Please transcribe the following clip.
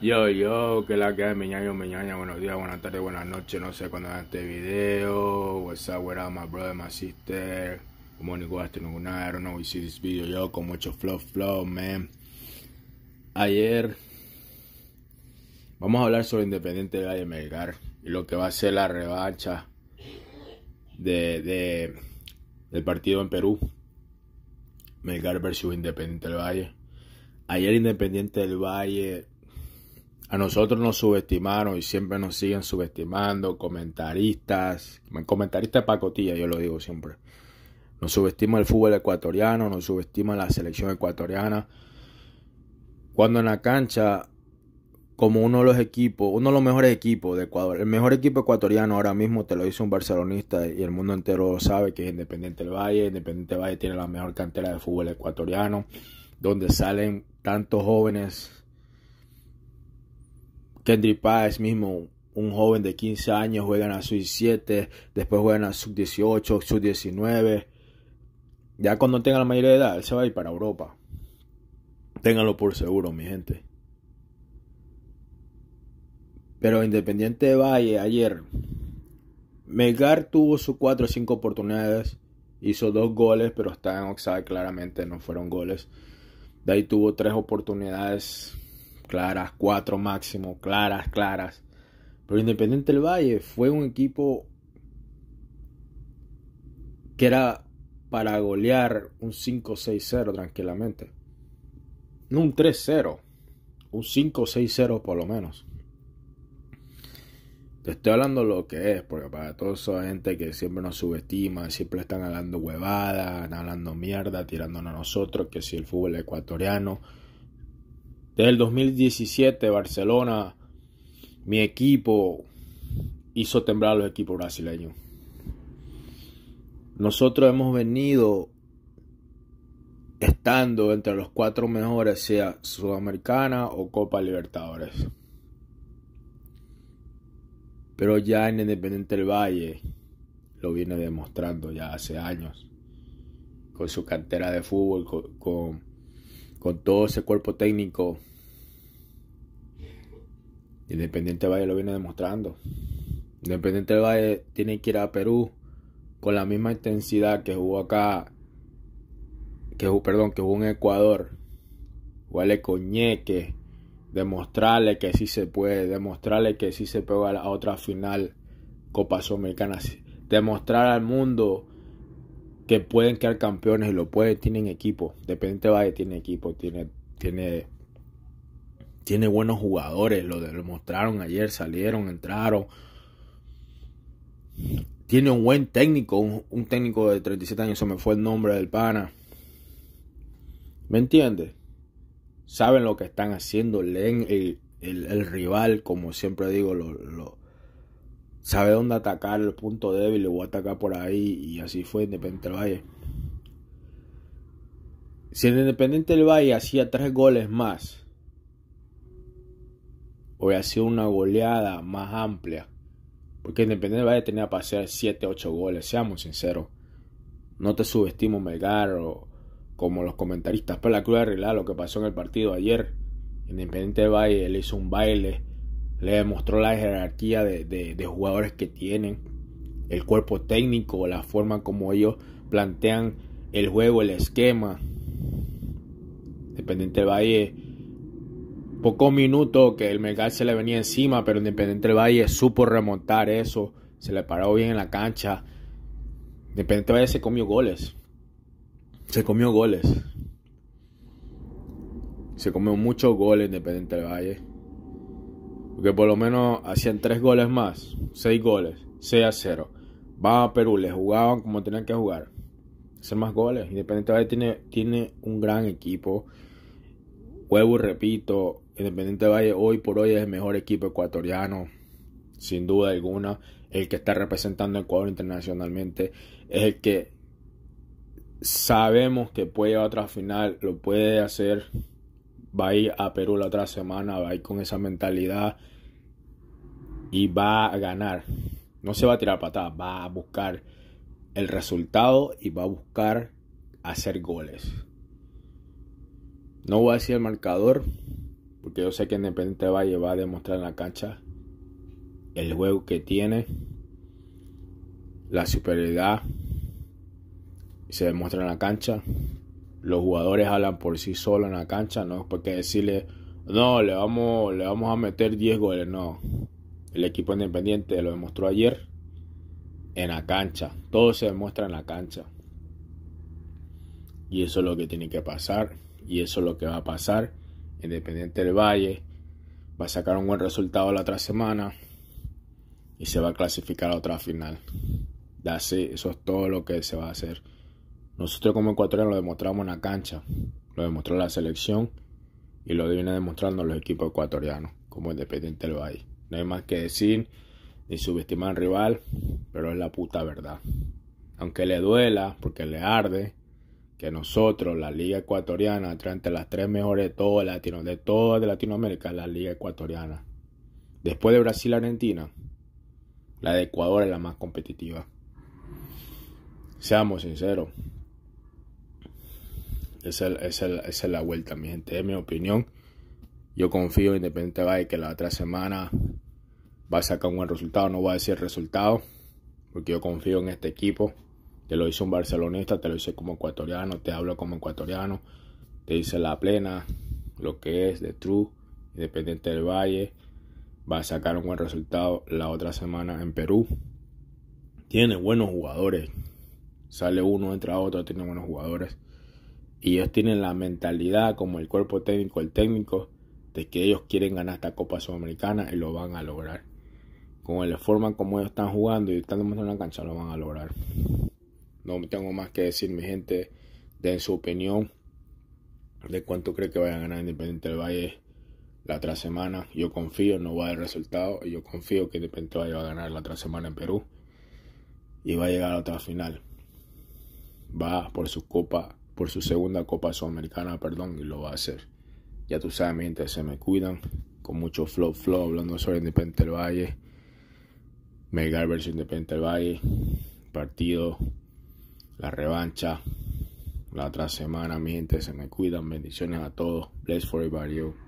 Yo, yo, que la que hay, mi ñaño, mi buenos días, buenas tardes, buenas noches, no sé cuándo es este video, what's up, where are my brother, my sister, good morning, good afternoon, I don't know, we see this video, yo, con mucho flow, flow, man. Ayer, vamos a hablar sobre Independiente del Valle Melgar y lo que va a ser la revancha de, de, del partido en Perú, Melgar versus Independiente del Valle. Ayer Independiente del Valle a nosotros nos subestimaron y siempre nos siguen subestimando, comentaristas, comentaristas de pacotilla, yo lo digo siempre. Nos subestima el fútbol ecuatoriano, nos subestima la selección ecuatoriana. Cuando en la cancha, como uno de los equipos, uno de los mejores equipos de Ecuador, el mejor equipo ecuatoriano ahora mismo te lo dice un barcelonista y el mundo entero lo sabe que es Independiente del Valle. Independiente del Valle tiene la mejor cantera de fútbol ecuatoriano, donde salen tantos jóvenes Kendrick Paz mismo, un joven de 15 años, juega en la sub-7, después juega en la sub-18, sub-19. Ya cuando tenga la mayoría de edad, él se va a ir para Europa. Ténganlo por seguro, mi gente. Pero Independiente de Valle, ayer, Megar tuvo sus 4 o 5 oportunidades. Hizo dos goles, pero está en claramente, no fueron goles. De ahí tuvo tres oportunidades claras, cuatro máximo, claras, claras. Pero Independiente del Valle fue un equipo que era para golear un 5-6-0 tranquilamente. No un 3-0, un 5-6-0 por lo menos. Te estoy hablando lo que es, porque para toda esa gente que siempre nos subestima, siempre están hablando huevadas, hablando mierda, tirándonos a nosotros, que si el fútbol ecuatoriano, desde el 2017, Barcelona, mi equipo, hizo temblar a los equipos brasileños. Nosotros hemos venido estando entre los cuatro mejores, sea Sudamericana o Copa Libertadores. Pero ya en Independiente del Valle lo viene demostrando ya hace años. Con su cantera de fútbol, con, con con todo ese cuerpo técnico, Independiente Valle lo viene demostrando. Independiente Valle tiene que ir a Perú con la misma intensidad que jugó acá, que jugó, perdón, que jugó en Ecuador. Jugarle con ñeque, demostrarle que sí se puede, demostrarle que sí se puede a otra final Copa Sudamericana, demostrar al mundo que pueden quedar campeones y lo pueden, tienen equipo. Dependiente Valle tiene equipo, tiene, tiene, tiene buenos jugadores, lo mostraron ayer, salieron, entraron. Tiene un buen técnico, un, técnico de 37 años, eso me fue el nombre del pana. ¿Me entiendes? Saben lo que están haciendo, leen el, rival, como siempre digo, lo, sabe dónde atacar el punto débil, o atacar por ahí y así fue Independiente del Valle. Si el Independiente del Valle hacía tres goles más, hubiera sido una goleada más amplia. Porque Independiente del Valle tenía para hacer 7, 8 goles, seamos sinceros. No te subestimo, Melgar, o como los comentaristas. para la cruz arreglar lo que pasó en el partido ayer. Independiente del Valle le hizo un baile le demostró la jerarquía de, jugadores que tienen, el cuerpo técnico, la forma como ellos plantean el juego, el esquema. Independiente del Valle, pocos minutos que el Melgar se le venía encima, pero Independiente del Valle supo remontar eso, se le paró bien en la cancha. Independiente del Valle se comió goles, se comió goles, se comió muchos goles Independiente del Valle. Porque por lo menos hacían tres goles más, seis goles, 6 a 0. Van a Perú, les jugaban como tenían que jugar. Hacer más goles. Independiente Valle tiene, tiene un gran equipo. Huevo y repito, Independiente Valle hoy por hoy es el mejor equipo ecuatoriano, sin duda alguna. El que está representando a Ecuador internacionalmente es el que sabemos que puede llegar a otra final, lo puede hacer va a ir a Perú la otra semana, va a ir con esa mentalidad y va a ganar. No se va a tirar patadas, va a buscar el resultado y va a buscar hacer goles. No voy a decir el marcador, porque yo sé que Independiente Valle va a demostrar en la cancha el juego que tiene, la superioridad, se demuestra en la cancha, los jugadores hablan por sí solos en la cancha, no es porque decirle, no, le vamos, le vamos a meter 10 goles, no. El equipo independiente lo demostró ayer en la cancha, todo se demuestra en la cancha. Y eso es lo que tiene que pasar, y eso es lo que va a pasar. Independiente del Valle va a sacar un buen resultado la otra semana y se va a clasificar a otra final. Así, eso es todo lo que se va a hacer. Nosotros como ecuatorianos lo demostramos en la cancha, lo demostró la selección y lo viene demostrando los equipos ecuatorianos, como Independiente del Valle. No hay más que decir ni subestimar al rival, pero es la puta verdad. Aunque le duela, porque le arde, que nosotros, la Liga Ecuatoriana, entre las tres mejores de todo de toda de Latinoamérica, la Liga Ecuatoriana. Después de Brasil y Argentina, la de Ecuador es la más competitiva. Seamos sinceros, esa, es la vuelta, mi gente. Es mi opinión. Yo confío Independiente Valle que la otra semana va a sacar un buen resultado. No voy a decir resultado, porque yo confío en este equipo. Te lo hice un barcelonista, te lo hice como ecuatoriano, te hablo como ecuatoriano. Te hice la plena, lo que es de True, Independiente del Valle. Va a sacar un buen resultado la otra semana en Perú. Tiene buenos jugadores. Sale uno, entra otro, tiene buenos jugadores. Y ellos tienen la mentalidad, como el cuerpo técnico, el técnico, de que ellos quieren ganar esta Copa Sudamericana y lo van a lograr. Con la forma como ellos están jugando y están demostrando la cancha, lo van a lograr. No tengo más que decir, mi gente, den su opinión de cuánto cree que vaya a ganar Independiente del Valle la otra semana. Yo confío, no va a haber resultado. Y yo confío que Independiente del Valle va a ganar la otra semana en Perú. Y va a llegar a la otra final. Va por su copa por su segunda Copa Sudamericana, perdón, y lo va a hacer. Ya tú sabes, mi gente, se me cuidan, con mucho flow, flow, hablando sobre Independiente del Valle, Melgar versus Independiente del Valle, partido, la revancha, la otra semana, mi gente, se me cuidan, bendiciones a todos, bless for everybody.